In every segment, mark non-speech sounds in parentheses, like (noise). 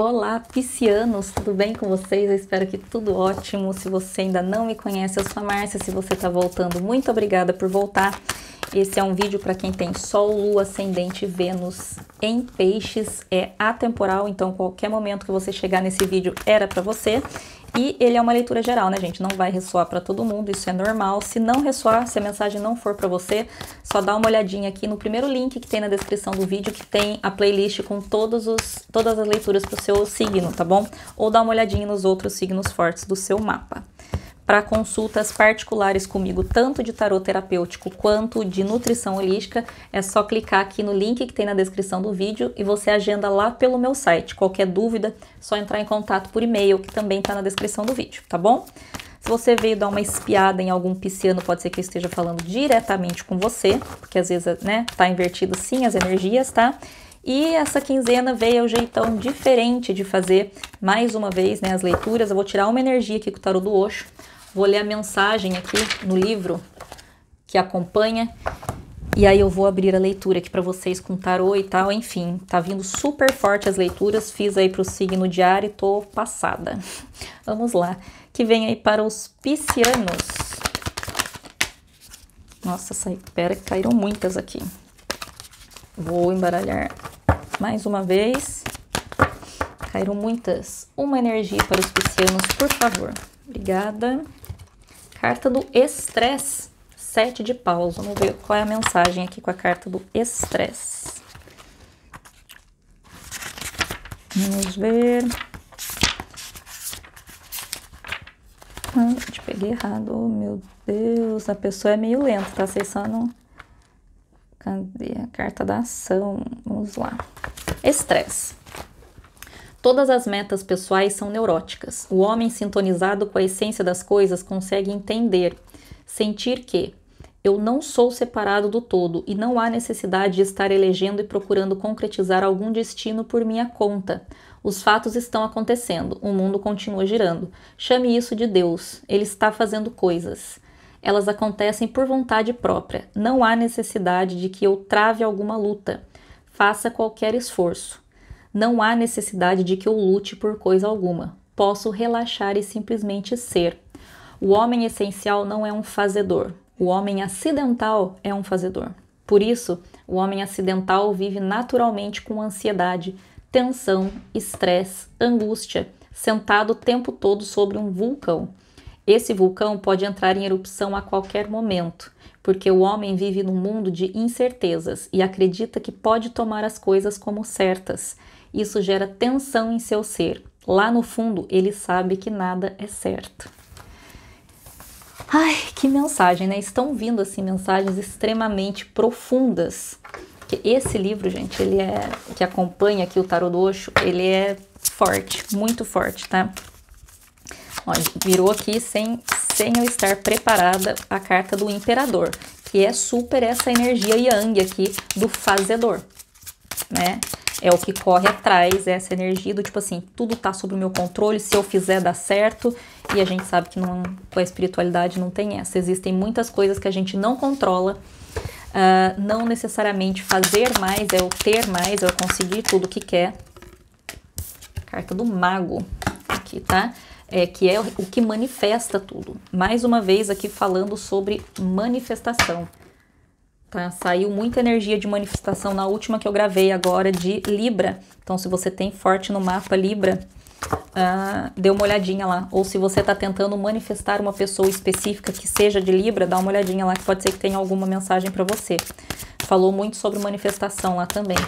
Olá, piscianos, tudo bem com vocês? Eu espero que tudo ótimo. Se você ainda não me conhece, eu sou a Márcia. Se você está voltando, muito obrigada por voltar. Esse é um vídeo para quem tem Sol, Lua, Ascendente e Vênus em Peixes. É atemporal, então qualquer momento que você chegar nesse vídeo era para você. E ele é uma leitura geral, né, gente? Não vai ressoar para todo mundo, isso é normal. Se não ressoar, se a mensagem não for para você, só dá uma olhadinha aqui no primeiro link que tem na descrição do vídeo, que tem a playlist com todos os, todas as leituras para o seu signo, tá bom? Ou dá uma olhadinha nos outros signos fortes do seu mapa para consultas particulares comigo, tanto de tarot terapêutico quanto de nutrição holística, é só clicar aqui no link que tem na descrição do vídeo e você agenda lá pelo meu site. Qualquer dúvida, só entrar em contato por e-mail, que também está na descrição do vídeo, tá bom? Se você veio dar uma espiada em algum pisciano, pode ser que eu esteja falando diretamente com você, porque às vezes, né, tá invertido sim as energias, tá? E essa quinzena veio o jeitão diferente de fazer mais uma vez, né, as leituras. Eu vou tirar uma energia aqui com o tarô do Oxo Vou ler a mensagem aqui no livro que acompanha. E aí eu vou abrir a leitura aqui para vocês com tarô e tal, enfim, tá vindo super forte as leituras, fiz aí para o signo de e tô passada. (laughs) Vamos lá, que vem aí para os piscianos. Nossa, sai, pera que caíram muitas aqui. Vou embaralhar mais uma vez. Caíram muitas. Uma energia para os piscianos, por favor. Obrigada. Carta do estresse, sete de paus. Vamos ver qual é a mensagem aqui com a carta do estresse. Vamos ver. Ah, peguei errado. Oh, meu Deus, a pessoa é meio lenta, tá? Vocês só não... Cadê a carta da ação? Vamos lá. Estresse. Todas as metas pessoais são neuróticas. O homem sintonizado com a essência das coisas consegue entender, sentir que eu não sou separado do todo e não há necessidade de estar elegendo e procurando concretizar algum destino por minha conta. Os fatos estão acontecendo, o mundo continua girando. Chame isso de Deus, ele está fazendo coisas. Elas acontecem por vontade própria, não há necessidade de que eu trave alguma luta. Faça qualquer esforço. Não há necessidade de que eu lute por coisa alguma. Posso relaxar e simplesmente ser. O homem essencial não é um fazedor. O homem acidental é um fazedor. Por isso, o homem acidental vive naturalmente com ansiedade, tensão, estresse, angústia, sentado o tempo todo sobre um vulcão. Esse vulcão pode entrar em erupção a qualquer momento, porque o homem vive num mundo de incertezas e acredita que pode tomar as coisas como certas. Isso gera tensão em seu ser. Lá no fundo, ele sabe que nada é certo. Ai, que mensagem, né? Estão vindo assim mensagens extremamente profundas. Esse livro, gente, ele é que acompanha aqui o Tarot do Osho, ele é forte, muito forte, tá? Ó, virou aqui sem sem eu estar preparada a carta do imperador, que é super essa energia yang aqui do fazedor, né? é o que corre atrás, é essa energia do tipo assim, tudo tá sob o meu controle, se eu fizer dá certo. E a gente sabe que não, com a espiritualidade não tem essa. Existem muitas coisas que a gente não controla. Uh, não necessariamente fazer mais é o ter mais, é o conseguir tudo o que quer. Carta do mago aqui, tá? É, que é o que manifesta tudo. Mais uma vez aqui falando sobre manifestação. Tá? Saiu muita energia de manifestação na última que eu gravei agora de Libra. Então, se você tem forte no mapa Libra, ah, dê uma olhadinha lá. Ou se você está tentando manifestar uma pessoa específica que seja de Libra, dá uma olhadinha lá, que pode ser que tenha alguma mensagem para você. Falou muito sobre manifestação lá também.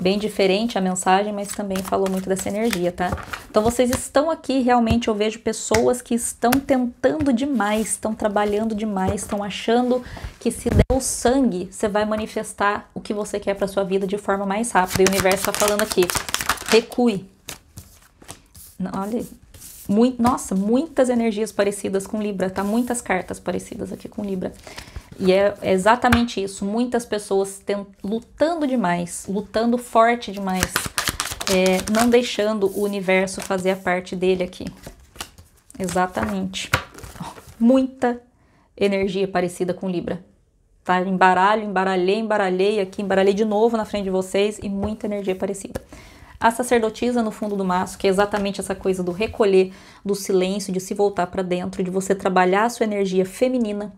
Bem diferente a mensagem, mas também falou muito dessa energia, tá? Então vocês estão aqui, realmente eu vejo pessoas que estão tentando demais, estão trabalhando demais, estão achando que se der o sangue, você vai manifestar o que você quer para sua vida de forma mais rápida. E o universo está falando aqui, recue. Olha, muito, nossa, muitas energias parecidas com Libra, tá? Muitas cartas parecidas aqui com Libra. E é, é exatamente isso. Muitas pessoas lutando demais, lutando forte demais, é, não deixando o universo fazer a parte dele aqui. Exatamente. Muita energia parecida com Libra. Tá? Embaralho, embaralhei, embaralhei aqui, embaralhei de novo na frente de vocês e muita energia parecida. A sacerdotisa no fundo do maço, que é exatamente essa coisa do recolher, do silêncio, de se voltar para dentro, de você trabalhar a sua energia feminina,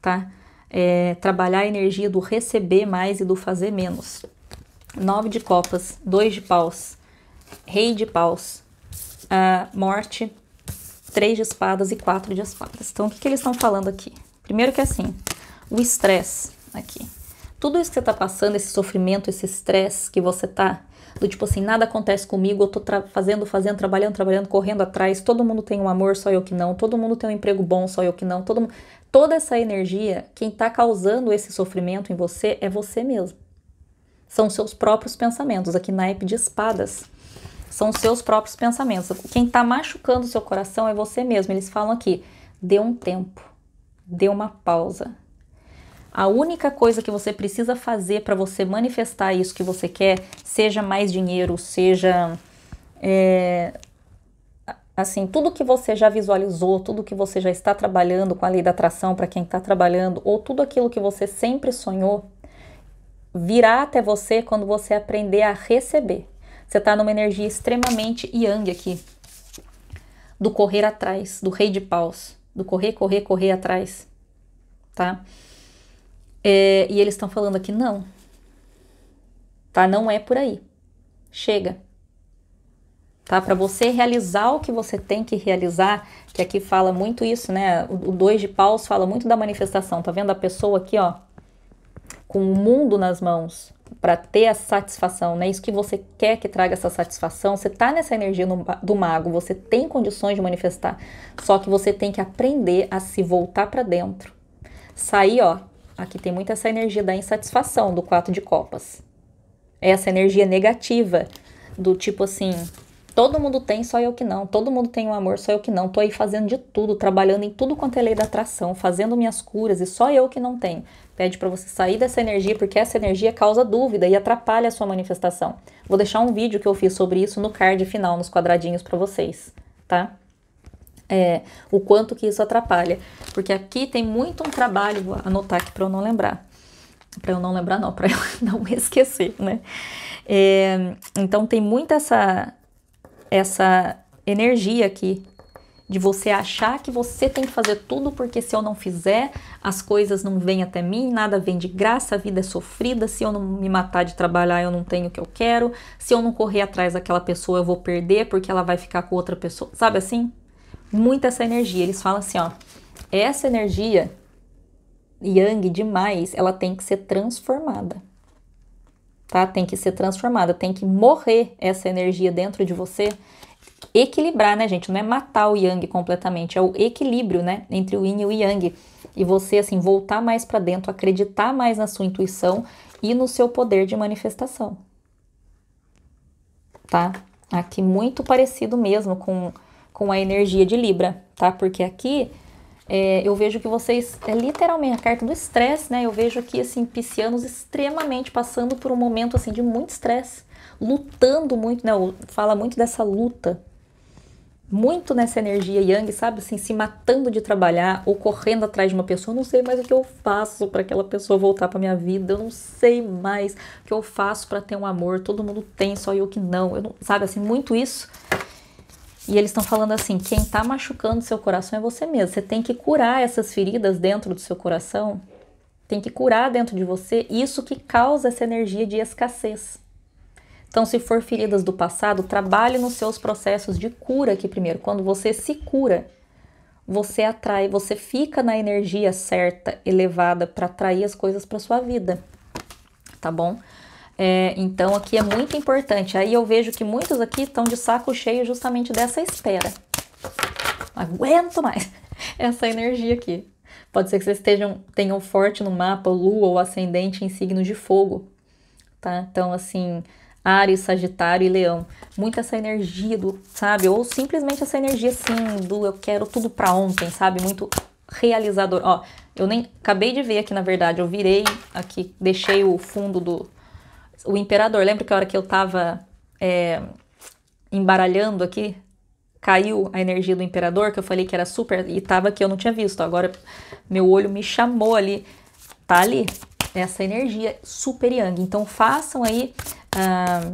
tá? É, trabalhar a energia do receber mais e do fazer menos. Nove de copas, dois de paus, rei de paus, uh, morte, três de espadas e quatro de espadas. Então, o que, que eles estão falando aqui? Primeiro que é assim, o estresse aqui. Tudo isso que você tá passando, esse sofrimento, esse estresse que você tá, do tipo assim, nada acontece comigo, eu tô fazendo, fazendo, trabalhando, trabalhando, correndo atrás, todo mundo tem um amor, só eu que não, todo mundo tem um emprego bom, só eu que não, todo mundo... Toda essa energia, quem tá causando esse sofrimento em você é você mesmo. São seus próprios pensamentos. Aqui naipe de espadas. São seus próprios pensamentos. Quem está machucando o seu coração é você mesmo. Eles falam aqui: dê um tempo, dê uma pausa. A única coisa que você precisa fazer para você manifestar isso que você quer, seja mais dinheiro, seja é, assim, tudo que você já visualizou, tudo que você já está trabalhando com a lei da atração para quem está trabalhando, ou tudo aquilo que você sempre sonhou, virá até você quando você aprender a receber. Você está numa energia extremamente yang aqui, do correr atrás, do rei de paus, do correr, correr, correr atrás, tá? É, e eles estão falando aqui, não, tá? Não é por aí. Chega. Tá? Para você realizar o que você tem que realizar, que aqui fala muito isso, né? O 2 de paus fala muito da manifestação, tá vendo a pessoa aqui, ó? com o mundo nas mãos para ter a satisfação, né? Isso que você quer que traga essa satisfação, você tá nessa energia no, do mago, você tem condições de manifestar, só que você tem que aprender a se voltar para dentro. Sair, ó, aqui tem muito essa energia da insatisfação do quatro de copas. É essa energia negativa do tipo assim, Todo mundo tem, só eu que não. Todo mundo tem um amor, só eu que não. Tô aí fazendo de tudo, trabalhando em tudo quanto é lei da atração, fazendo minhas curas e só eu que não tenho. Pede para você sair dessa energia, porque essa energia causa dúvida e atrapalha a sua manifestação. Vou deixar um vídeo que eu fiz sobre isso no card final, nos quadradinhos para vocês, tá? É, o quanto que isso atrapalha, porque aqui tem muito um trabalho, vou anotar aqui para eu não lembrar. Para eu não lembrar, não, para eu (laughs) não esquecer, né? É, então tem muito essa essa energia aqui de você achar que você tem que fazer tudo porque se eu não fizer, as coisas não vêm até mim, nada vem de graça, a vida é sofrida, se eu não me matar de trabalhar, eu não tenho o que eu quero, se eu não correr atrás daquela pessoa, eu vou perder porque ela vai ficar com outra pessoa. Sabe assim? Muita essa energia. Eles falam assim, ó, essa energia yang demais, ela tem que ser transformada tá? Tem que ser transformada, tem que morrer essa energia dentro de você. Equilibrar, né, gente? Não é matar o yang completamente, é o equilíbrio, né, entre o yin e o yang. E você, assim, voltar mais para dentro, acreditar mais na sua intuição e no seu poder de manifestação. Tá? Aqui muito parecido mesmo com, com a energia de Libra, tá? Porque aqui é, eu vejo que vocês, é literalmente a carta do estresse, né? Eu vejo aqui, assim, piscianos extremamente passando por um momento, assim, de muito estresse, lutando muito, né? Fala muito dessa luta, muito nessa energia yang, sabe? Assim, se matando de trabalhar ou correndo atrás de uma pessoa. Eu não sei mais o que eu faço para aquela pessoa voltar para minha vida. Eu não sei mais o que eu faço para ter um amor. Todo mundo tem, só eu que não. Eu não sabe, assim, muito isso e eles estão falando assim: quem está machucando seu coração é você mesmo. Você tem que curar essas feridas dentro do seu coração. Tem que curar dentro de você isso que causa essa energia de escassez. Então, se for feridas do passado, trabalhe nos seus processos de cura aqui primeiro. Quando você se cura, você atrai, você fica na energia certa, elevada para atrair as coisas para sua vida. Tá bom? É, então aqui é muito importante. Aí eu vejo que muitos aqui estão de saco cheio justamente dessa espera. aguento mais (laughs) essa energia aqui. Pode ser que vocês estejam, tenham forte no mapa lua ou ascendente em signo de fogo, tá? Então, assim, Ares, Sagitário e Leão. muita essa energia do, sabe? Ou simplesmente essa energia, assim, do eu quero tudo pra ontem, sabe? Muito realizador. Ó, eu nem acabei de ver aqui, na verdade, eu virei aqui, deixei o fundo do, o imperador. Lembra que a hora que eu tava é, embaralhando aqui, caiu a energia do imperador, que eu falei que era super, e tava aqui, eu não tinha visto. Agora meu olho me chamou ali. Tá ali essa energia super yang. Então façam aí ah,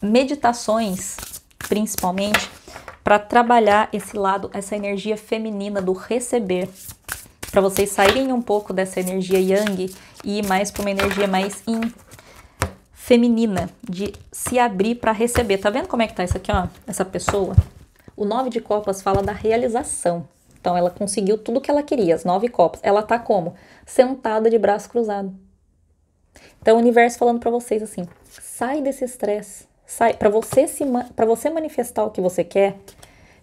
meditações, principalmente, para trabalhar esse lado, essa energia feminina do receber, para vocês saírem um pouco dessa energia yang e mais para uma energia mais in feminina, de se abrir para receber. Tá vendo como é que tá isso aqui, ó? Essa pessoa. O nove de copas fala da realização. Então ela conseguiu tudo que ela queria, as nove copas. Ela tá como? Sentada de braço cruzado. Então o universo falando para vocês assim: sai desse estresse. Sai para você se para você manifestar o que você quer.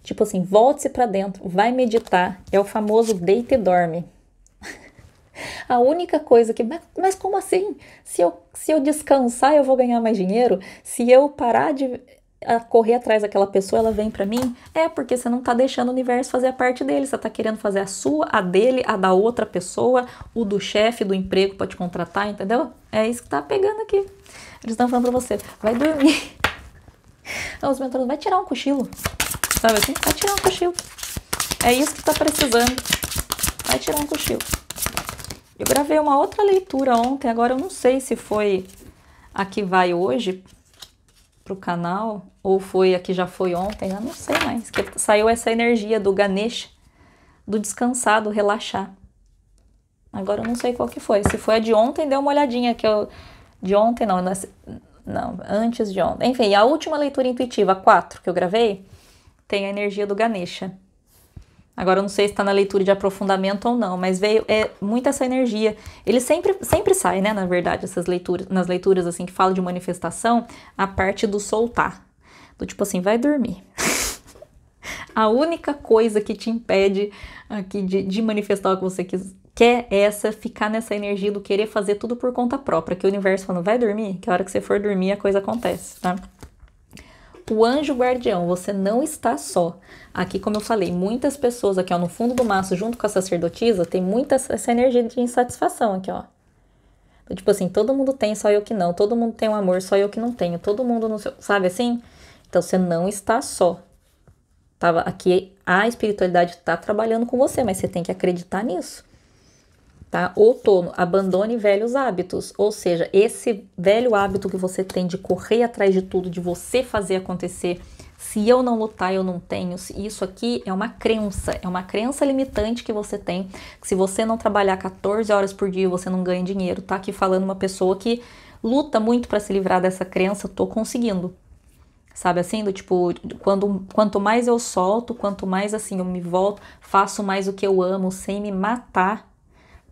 Tipo assim, volte-se para dentro, vai meditar, é o famoso deita e dorme. A única coisa que. Mas, mas como assim? Se eu, se eu descansar, eu vou ganhar mais dinheiro? Se eu parar de correr atrás daquela pessoa, ela vem para mim, é porque você não tá deixando o universo fazer a parte dele, você tá querendo fazer a sua, a dele, a da outra pessoa, o do chefe do emprego pode te contratar, entendeu? É isso que tá pegando aqui. Eles estão falando para você, vai dormir. (laughs) os mentores, vai tirar um cochilo. Sabe assim? Vai tirar um cochilo. É isso que tá precisando. Vai tirar um cochilo. Eu gravei uma outra leitura ontem, agora eu não sei se foi a que vai hoje para o canal, ou foi a que já foi ontem, eu não sei mais. Que saiu essa energia do Ganesh, do descansar, do relaxar. Agora eu não sei qual que foi. Se foi a de ontem, dê uma olhadinha que eu. De ontem não, não, antes de ontem. Enfim, a última leitura intuitiva, 4, que eu gravei, tem a energia do Ganesha. Agora eu não sei se está na leitura de aprofundamento ou não, mas veio é muita essa energia. Ele sempre sempre sai, né, na verdade, essas leituras, nas leituras assim que fala de manifestação, a parte do soltar. Do tipo assim, vai dormir. (laughs) a única coisa que te impede aqui de, de manifestar o que você quer é essa ficar nessa energia do querer fazer tudo por conta própria, que o universo falando, vai dormir, que a hora que você for dormir a coisa acontece, tá? o anjo guardião, você não está só. Aqui, como eu falei, muitas pessoas aqui ó, no fundo do maço, junto com a sacerdotisa, tem muita essa energia de insatisfação aqui, ó. Tipo assim, todo mundo tem, só eu que não. Todo mundo tem um amor, só eu que não tenho. Todo mundo não. Sabe assim? Então você não está só. Tava aqui a espiritualidade está trabalhando com você, mas você tem que acreditar nisso tá? Outono, abandone velhos hábitos, ou seja, esse velho hábito que você tem de correr atrás de tudo, de você fazer acontecer, se eu não lutar, eu não tenho. Isso aqui é uma crença, é uma crença limitante que você tem. Que se você não trabalhar 14 horas por dia, você não ganha dinheiro. Tá aqui falando uma pessoa que luta muito para se livrar dessa crença, tô conseguindo. Sabe assim, do tipo, quando, quanto mais eu solto, quanto mais assim eu me volto, faço mais o que eu amo sem me matar,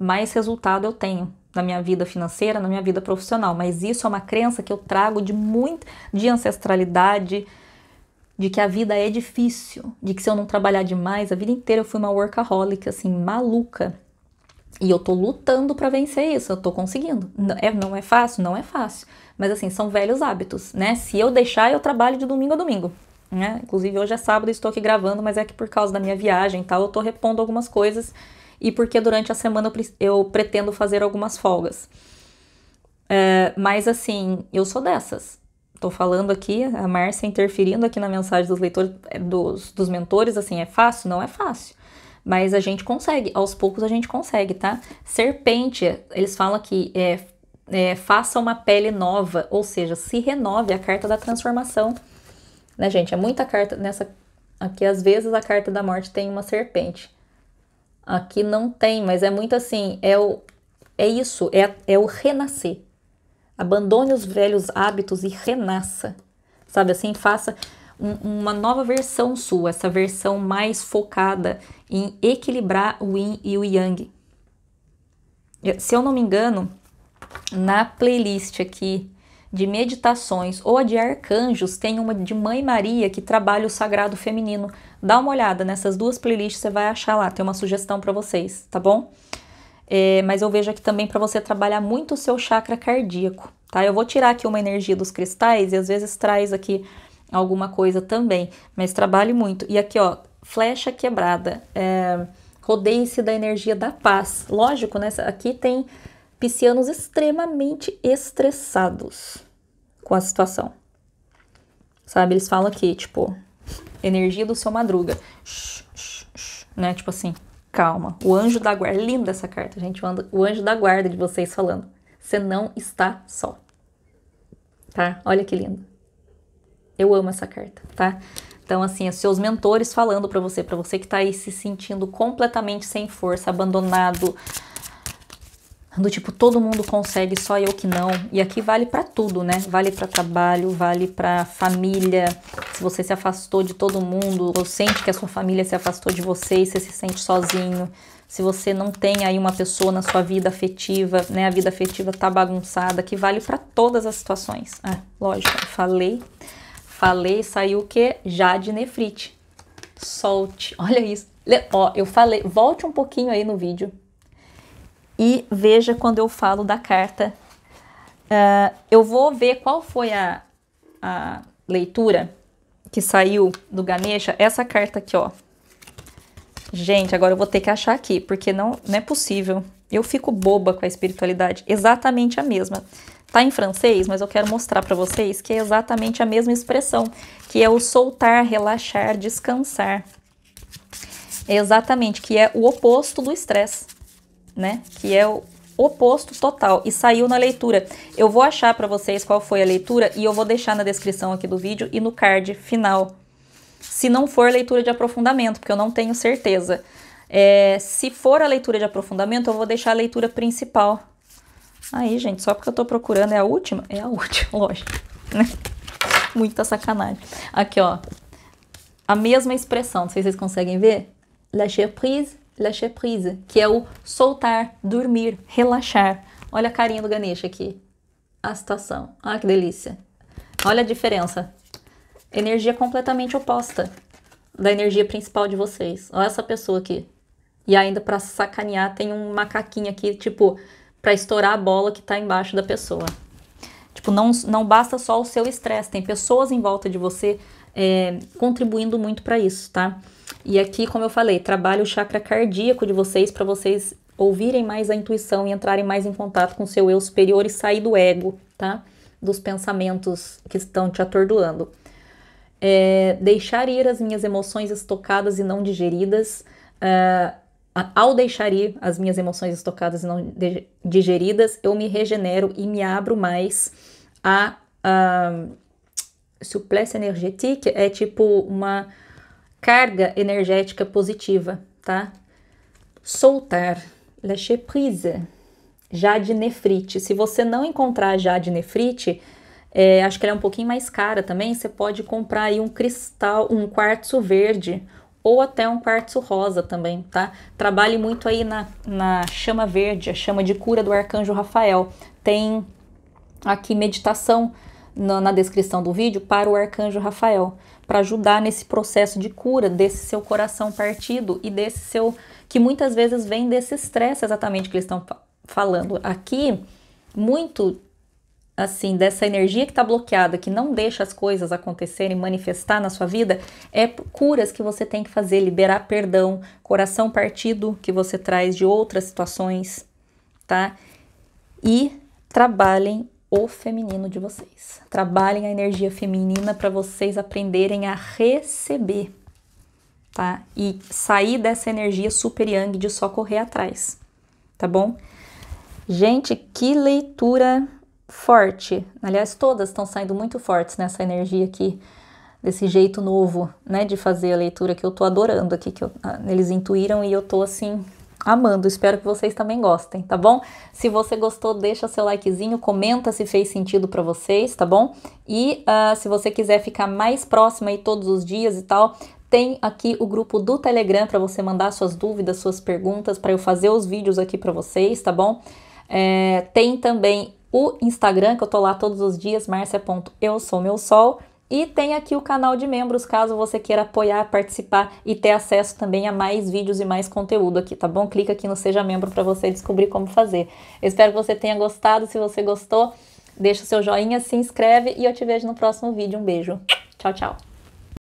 mais resultado eu tenho na minha vida financeira, na minha vida profissional. Mas isso é uma crença que eu trago de muito de ancestralidade, de que a vida é difícil, de que se eu não trabalhar demais, a vida inteira eu fui uma workaholic assim, maluca. E eu tô lutando para vencer isso, eu tô conseguindo. Não é, não é fácil? Não é fácil. Mas assim, são velhos hábitos, né? Se eu deixar, eu trabalho de domingo a domingo. Né? Inclusive hoje é sábado, estou aqui gravando, mas é que por causa da minha viagem e tal, eu tô repondo algumas coisas e porque durante a semana eu, eu pretendo fazer algumas folgas. É, mas assim, eu sou dessas. Tô falando aqui, a Márcia interferindo aqui na mensagem dos leitores, é, dos, dos mentores, assim, é fácil? Não é fácil. Mas a gente consegue, aos poucos a gente consegue, tá? Serpente, eles falam que é, é, faça uma pele nova, ou seja, se renove a carta da transformação. Né, gente? É muita carta nessa. Aqui, às vezes, a carta da morte tem uma serpente. Aqui não tem, mas é muito assim, é o é isso, é, é o renascer. Abandone os velhos hábitos e renasça. Sabe assim, faça um, uma nova versão sua, essa versão mais focada em equilibrar o yin e o yang. Eh, se eu não me engano, na playlist aqui de meditações ou a de arcanjos, tem uma de Mãe Maria que trabalha o sagrado feminino. Dá uma olhada nessas duas playlists, você vai achar lá, tem uma sugestão para vocês, tá bom? É, mas eu vejo aqui também para você trabalhar muito o seu chakra cardíaco, tá? Eu vou tirar aqui uma energia dos cristais e às vezes traz aqui alguma coisa também, mas trabalhe muito. E aqui, ó, flecha quebrada, é, rodeie-se da energia da paz. Lógico, né? Aqui tem piscianos extremamente estressados com a situação. Sabe, eles falam aqui, tipo, Energia do seu madruga. Shh, shh, shh, né? Tipo assim, calma. O anjo da guarda. É linda essa carta, gente. O anjo da guarda de vocês falando. Você não está só. Tá? Olha que lindo. Eu amo essa carta, tá? Então, assim, os seus mentores falando para você, para você que tá aí se sentindo completamente sem força, abandonado, do tipo todo mundo consegue, só eu que não. E aqui vale para tudo, né? Vale para trabalho, vale para família. Se você se afastou de todo mundo ou sente que a sua família se afastou de você e você se sente sozinho, se você não tem aí uma pessoa na sua vida afetiva, né? A vida afetiva tá bagunçada, que vale para todas as situações. Ah, lógico, falei. Falei, saiu o quê? de nefrite. Solte. Olha isso. Ó, eu falei, volte um pouquinho aí no vídeo e veja quando eu falo da carta. Uh, eu vou ver qual foi a, a leitura que saiu do Ganesha. Essa carta aqui, ó. Gente, agora eu vou ter que achar aqui, porque não, não é possível. Eu fico boba com a espiritualidade. Exatamente a mesma. Tá em francês, mas eu quero mostrar para vocês que é exatamente a mesma expressão, que é o soltar, relaxar, descansar. É exatamente, que é o oposto do estresse né? Que é o oposto total e saiu na leitura. Eu vou achar para vocês qual foi a leitura e eu vou deixar na descrição aqui do vídeo e no card final. Se não for leitura de aprofundamento, porque eu não tenho certeza. É, se for a leitura de aprofundamento, eu vou deixar a leitura principal. Aí, gente, só porque eu tô procurando é a última? É a última, (laughs) lógico. Né? Muita sacanagem. Aqui, ó. A mesma expressão, não sei se vocês conseguem ver. La surprise lâcher prise, que é o soltar, dormir, relaxar. Olha a carinha do Ganesha aqui. A situação. Ah, que delícia. Olha a diferença. Energia completamente oposta da energia principal de vocês. Olha essa pessoa aqui. E ainda para sacanear tem um macaquinho aqui, tipo, para estourar a bola que tá embaixo da pessoa. Tipo, não, não basta só o seu estresse, tem pessoas em volta de você é, contribuindo muito para isso, tá? E aqui, como eu falei, trabalho o chakra cardíaco de vocês para vocês ouvirem mais a intuição e entrarem mais em contato com o seu eu superior e sair do ego, tá? Dos pensamentos que estão te atordoando. É, deixar ir as minhas emoções estocadas e não digeridas. Uh, ao deixar ir as minhas emoções estocadas e não digeridas, eu me regenero e me abro mais a. Uh, suplécia energética é tipo uma carga energética positiva, tá? Soltar, lâcher prise, jade nefrite. Se você não encontrar jade nefrite, é, acho que ela é um pouquinho mais cara também, você pode comprar aí um cristal, um quartzo verde ou até um quartzo rosa também, tá? Trabalhe muito aí na, na chama verde, a chama de cura do arcanjo Rafael. Tem aqui meditação na, na descrição do vídeo para o arcanjo Rafael, para ajudar nesse processo de cura desse seu coração partido e desse seu que muitas vezes vem desse estresse exatamente que eles estão falando aqui, muito assim, dessa energia que está bloqueada, que não deixa as coisas acontecerem, manifestar na sua vida, é curas que você tem que fazer, liberar perdão, coração partido que você traz de outras situações, tá? E trabalhem o feminino de vocês. Trabalhem a energia feminina para vocês aprenderem a receber, tá? E sair dessa energia super yang de só correr atrás, tá bom? Gente, que leitura forte. Aliás, todas estão saindo muito fortes nessa energia aqui, desse jeito novo, né, de fazer a leitura que eu tô adorando aqui, que eu, ah, eles intuíram e eu tô assim amando. Espero que vocês também gostem, tá bom? Se você gostou, deixa seu likezinho, comenta se fez sentido para vocês, tá bom? E uh, se você quiser ficar mais próximo aí todos os dias e tal, tem aqui o grupo do Telegram para você mandar suas dúvidas, suas perguntas, para eu fazer os vídeos aqui para vocês, tá bom? É, tem também o Instagram, que eu tô lá todos os dias, marcia.eu sou meu sol. E tem aqui o canal de membros, caso você queira apoiar, participar e ter acesso também a mais vídeos e mais conteúdo aqui, tá bom? Clica aqui no Seja Membro para você descobrir como fazer. espero que você tenha gostado. Se você gostou, deixa o seu joinha, se inscreve e eu te vejo no próximo vídeo. Um beijo. Tchau, tchau.